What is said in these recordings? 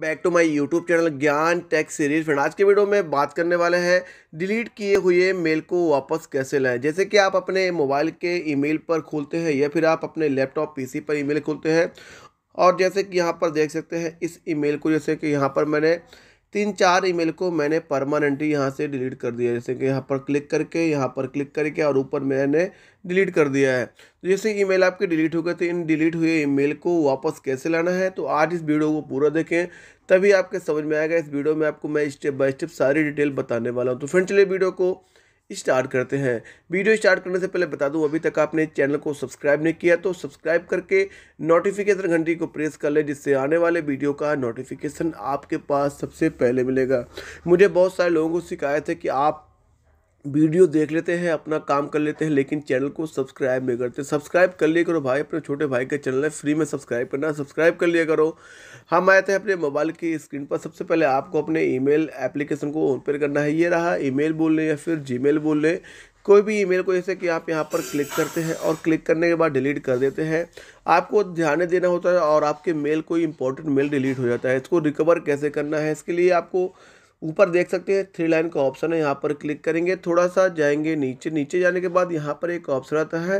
back to my YouTube channel Gyan tech series friend आज के video में बात करने वाले हैं डिलीट किए हुए मेल को वापस कैसे लाएं जैसे कि आप अपने मोबाइल के ईमेल पर खोलते हैं या फिर आप अपने लैपटॉप पीसी पर ईमेल खोलते हैं और जैसे कि यहाँ पर देख सकते हैं इस ईमेल को जैसे कि यहाँ पर मैंने तीन चार ईमेल को मैंने परमानेंटली यहाँ से डिलीट कर दिया जैसे कि यहाँ पर क्लिक करके यहाँ पर क्लिक करके और ऊपर मैंने डिलीट कर दिया है तो जैसे ईमेल आपके डिलीट हो गए तो इन डिलीट हुए ईमेल को वापस कैसे लाना है तो आज इस वीडियो को पूरा देखें तभी आपके समझ में आएगा इस वीडियो में आपको मैं स्टेप बाय स्टेप सारी डिटेल बताने वाला हूँ तो फ्रेंड चलिए वीडियो को स्टार्ट करते हैं वीडियो स्टार्ट करने से पहले बता दूं अभी तक आपने चैनल को सब्सक्राइब नहीं किया तो सब्सक्राइब करके नोटिफिकेशन घंटी को प्रेस कर लें जिससे आने वाले वीडियो का नोटिफिकेशन आपके पास सबसे पहले मिलेगा मुझे बहुत सारे लोगों को शिकायत है कि आप वीडियो देख लेते हैं अपना काम कर लेते हैं लेकिन चैनल को सब्सक्राइब नहीं करते सब्सक्राइब कर लिया करो भाई अपने छोटे भाई का चैनल है फ्री में सब्सक्राइब करना सब्सक्राइब कर लिया करो हम आए थे अपने मोबाइल की स्क्रीन पर सबसे पहले आपको अपने ईमेल एप्लीकेशन को ओपन करना है ये रहा ईमेल बोल लें या फिर जी बोल लें कोई भी ईमेल को जैसे कि आप यहाँ पर क्लिक करते हैं और क्लिक करने के बाद डिलीट कर देते हैं आपको ध्यान देना होता है और आपके मेल कोई इंपॉर्टेंट मेल डिलीट हो जाता है इसको रिकवर कैसे करना है इसके लिए आपको ऊपर देख सकते हैं थ्री लाइन का ऑप्शन है यहाँ पर क्लिक करेंगे थोड़ा सा जाएंगे नीचे नीचे जाने के बाद यहाँ पर एक ऑप्शन आता है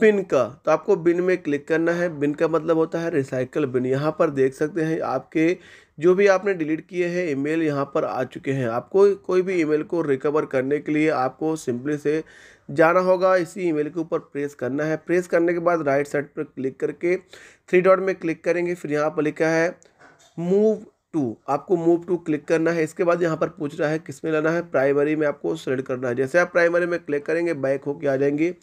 बिन का तो आपको बिन में क्लिक करना है बिन का मतलब होता है रिसाइकल बिन यहाँ पर देख सकते हैं आपके जो भी आपने डिलीट किए हैं ईमेल यहाँ पर आ चुके हैं आपको कोई भी ईमेल को रिकवर करने के लिए आपको सिंपली से जाना होगा इसी ईमेल के ऊपर प्रेस करना है प्रेस करने के बाद राइट साइड पर क्लिक करके थ्री डॉट में क्लिक करेंगे फिर यहाँ पर लिखा है मूव टू आपको मूव टू क्लिक करना है इसके बाद यहाँ पर पूछ रहा है किस में लाना है प्राइमरी में आपको सेलेक्ट करना है जैसे आप प्राइमरी में क्लिक करेंगे बैक होके आ जाएंगे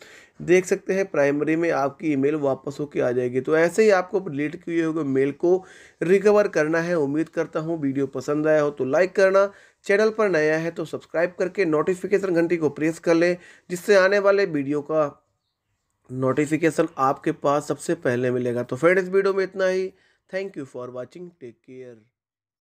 देख सकते हैं प्राइमरी में आपकी ईमेल वापस होके आ जाएगी तो ऐसे ही आपको डिलीट किए हुए मेल को रिकवर करना है उम्मीद करता हूँ वीडियो पसंद आया हो तो लाइक करना चैनल पर नया है तो सब्सक्राइब करके नोटिफिकेशन घंटी को प्रेस कर लें जिससे आने वाले वीडियो का नोटिफिकेशन आपके पास सबसे पहले मिलेगा तो फ्रेंड इस वीडियो में इतना ही thank you for watching take care